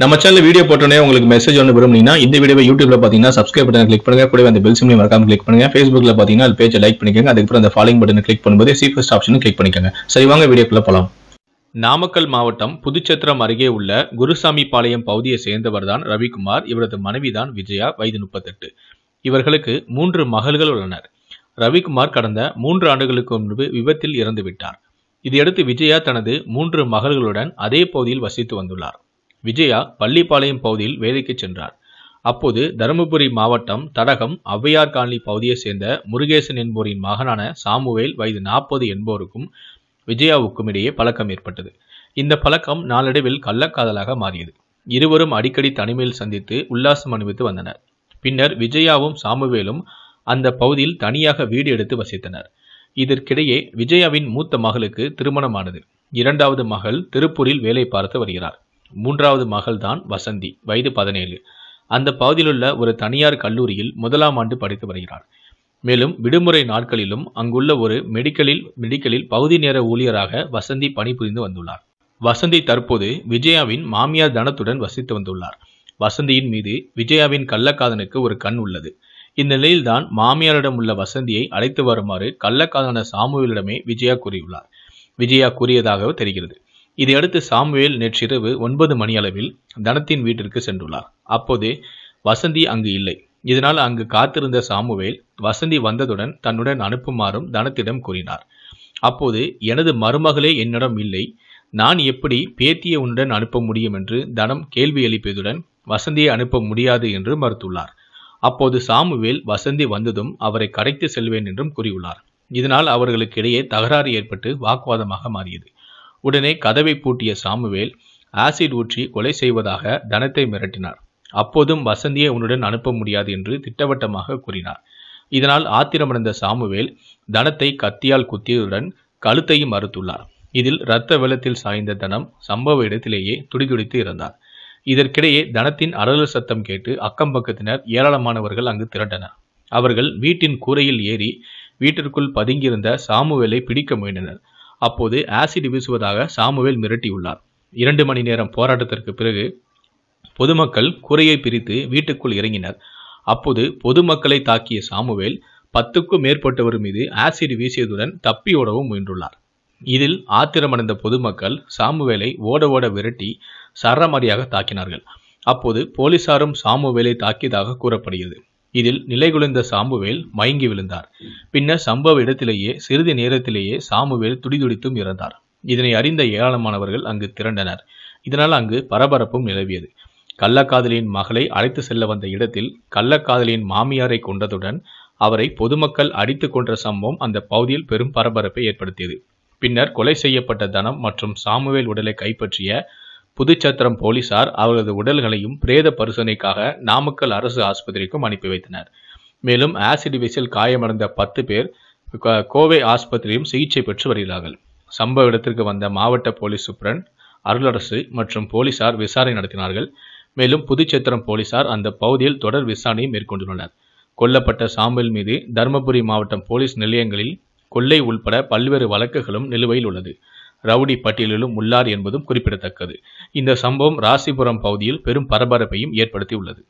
நம்ம channel video போட்டோன்னே உங்களுக்கு மெசேஜ் ஒன்று விரும்புனீங்கன்னா இந்த வீடியோ யூடியூப்ல பார்த்தீங்கன்னா சப்ஸ்கிரைப் பட்டன் கிளிக் பண்ணுங்க கூட அந்த பெல் சிம்லையும் மறக்காம கிளிக் பண்ணுங்க ஃபேஸ்புக்ல பார்த்தீங்கன்னா அது பேஜை லைக் பண்ணிக்கோங்க அதுக்கப்புறம் அந்த ஃபாலோ பட்டன் கிளிக் பண்ணும்போது ஃபஸ்ட் ஆப்ஷனும் கிளிக் பண்ணிக்கோங்க சரி வாங்க வீடியோக்குள்ள போகலாம் நாமக்கல் மாவட்டம் புதுச்சத்திரம் அருகே உள்ள குருசாமி பாளையம் பகுதியை சேர்ந்தவர் தான் ரவிக்குமார் இவரது மனைவிதான் விஜயா வயது முப்பத்தெட்டு இவர்களுக்கு மூன்று மகள்கள் உள்ளனர் ரவிக்குமார் கடந்த மூன்று ஆண்டுகளுக்கு முன்பு விபத்தில் இறந்துவிட்டார் இதையடுத்து விஜயா தனது மூன்று மகள்களுடன் அதே பகுதியில் வசித்து வந்துள்ளார் விஜயா பள்ளிப்பாளையம் பகுதியில் வேலைக்கு சென்றார் அப்போது தருமபுரி மாவட்டம் தடகம் ஔவையார் காலனி பகுதியைச் சேர்ந்த முருகேசன் என்போரின் மகனான சாமுவேல் வயது நாற்பது என்போருக்கும் விஜயாவுக்கும் இடையே பழக்கம் ஏற்பட்டது இந்த பழக்கம் நாளடைவில் கள்ளக்காதலாக மாறியது இருவரும் அடிக்கடி தனிமையில் சந்தித்து உல்லாசம் அனுபவித்து வந்தனர் பின்னர் விஜயாவும் சாமுவேலும் அந்த பகுதியில் தனியாக வீடு எடுத்து வசித்தனர் இதற்கிடையே விஜயாவின் மூத்த மகளுக்கு திருமணமானது இரண்டாவது மகள் திருப்பூரில் வேலை பார்த்து வருகிறார் மூன்றாவது மகள் தான் வசந்தி வயது பதினேழு அந்த பகுதியிலுள்ள ஒரு தனியார் கல்லூரியில் முதலாம் ஆண்டு படித்து வருகிறார் மேலும் விடுமுறை நாட்களிலும் அங்குள்ள ஒரு மெடிக்கலில் மெடிக்கலில் பகுதி நேர ஊழியராக வசந்தி பணிபுரிந்து வந்துள்ளார் வசந்தி தற்போது விஜயாவின் மாமியார் தனத்துடன் வசித்து வந்துள்ளார் வசந்தியின் மீது விஜயாவின் கள்ளக்காதனுக்கு ஒரு கண் உள்ளது இந்நிலையில்தான் மாமியாரிடம் உள்ள வசந்தியை அழைத்து வருமாறு கள்ளக்காதன சாமுவிலிடமே விஜயா கூறியுள்ளார் விஜயா கூறியதாக தெரிகிறது இதையடுத்து சாமுவேல் நேற்றிரவு ஒன்பது மணி அளவில் தனத்தின் வீட்டிற்கு சென்றுள்ளார் அப்போது வசந்தி அங்கு இல்லை இதனால் அங்கு காத்திருந்த சாமுவேல் வசந்தி வந்ததுடன் தன்னுடன் அனுப்புமாறும் தனத்திடம் கூறினார் அப்போது எனது மருமகளே என்னிடம் இல்லை நான் எப்படி பேத்தியை உன்னுடன் அனுப்ப முடியும் என்று தனம் கேள்வி எழுப்பியதுடன் வசந்தியை அனுப்ப முடியாது என்று மறுத்துள்ளார் அப்போது சாமுவேல் வசந்தி வந்ததும் அவரை கரைத்து செல்வேன் என்றும் கூறியுள்ளார் இதனால் அவர்களுக்கு இடையே தகராறு ஏற்பட்டு வாக்குவாதமாக மாறியது உடனே கதவை பூட்டிய சாமுவேல் ஆசிட் ஊற்றி கொலை செய்வதாக தனத்தை மிரட்டினார் அப்போதும் வசந்தியை உன்னுடன் அனுப்ப முடியாது என்று திட்டவட்டமாக கூறினார் இதனால் ஆத்திரமடைந்த சாமுவேல் தனத்தை கத்தியால் குத்தியதுடன் கழுத்தையும் மறுத்துள்ளார் இதில் இரத்த வெள்ளத்தில் சாய்ந்த தனம் சம்பவ இடத்திலேயே துடிதுடித்து இருந்தார் இதற்கிடையே தனத்தின் அலறல் சத்தம் கேட்டு அக்கம் பக்கத்தினர் ஏராளமானவர்கள் அங்கு திரண்டனர் அவர்கள் வீட்டின் கூரையில் ஏறி வீட்டிற்குள் பதுங்கியிருந்த சாமுவேலை பிடிக்க முயன்றனர் அப்போது ஆசிட் வீசுவதாக சாமுவேல் மிரட்டியுள்ளார் இரண்டு மணி நேரம் போராட்டத்திற்கு பிறகு பொதுமக்கள் குறையை பிரித்து வீட்டுக்குள் இறங்கினர் அப்போது பொதுமக்களை தாக்கிய சாமுவேல் பத்துக்கும் மேற்பட்டவர் மீது ஆசிட் வீசியதுடன் தப்பியோடவும் முயன்றுள்ளார் இதில் ஆத்திரமடைந்த பொதுமக்கள் சாமுவேலை ஓட ஓட விரட்டி சரமாரியாக தாக்கினார்கள் அப்போது போலீசாரும் சாமுவேலை தாக்கியதாக கூறப்படுகிறது இதில் நிலை குலைந்த சாம்புவேல் மயங்கி விழுந்தார் பின்னர் சம்பவ இடத்திலேயே சிறிது நேரத்திலேயே சாம்புவேல் துடிதுடித்தும் இறந்தார் இதனை அறிந்த ஏராளமானவர்கள் அங்கு திரண்டனர் இதனால் அங்கு பரபரப்பும் நிலவியது கள்ளக்காதலியின் மகளை அழைத்து செல்ல வந்த இடத்தில் கள்ளக்காதலியின் மாமியாரை கொண்டதுடன் அவரை பொதுமக்கள் அடித்து கொன்ற சம்பவம் அந்த பகுதியில் பெரும் பரபரப்பை ஏற்படுத்தியது பின்னர் கொலை செய்யப்பட்ட தனம் மற்றும் சாமுவேல் உடலை கைப்பற்றிய புதுச்சத்திரம் போலீசார் அவரது உடல்களையும் பிரேத பரிசோதனைக்காக நாமக்கல் அரசு ஆஸ்பத்திரிக்கும் அனுப்பி வைத்தனர் மேலும் ஆசிட் வீசில் காயமடைந்த பத்து பேர் கோவை ஆஸ்பத்திரியும் சிகிச்சை பெற்று வருகிறார்கள் சம்பவ இடத்திற்கு வந்த மாவட்ட போலீஸ் சூப்பரன் அருளரசு மற்றும் போலீசார் விசாரணை நடத்தினார்கள் மேலும் புதுச்சத்திரம் போலீசார் அந்த பகுதியில் தொடர் விசாரணையை மேற்கொண்டுள்ளனர் கொல்லப்பட்ட சாம்பல் மீது தருமபுரி மாவட்டம் போலீஸ் நிலையங்களில் கொள்ளை உள்பட பல்வேறு வழக்குகளும் நிலுவையில் உள்ளது ரவுடி பட்டியலிலும் உள்ளார் என்பதும் குறிப்பிடத்தக்கது இந்த சம்பவம் ராசிபுரம் பகுதியில் பெரும் பரபரப்பையும் ஏற்படுத்தியுள்ளது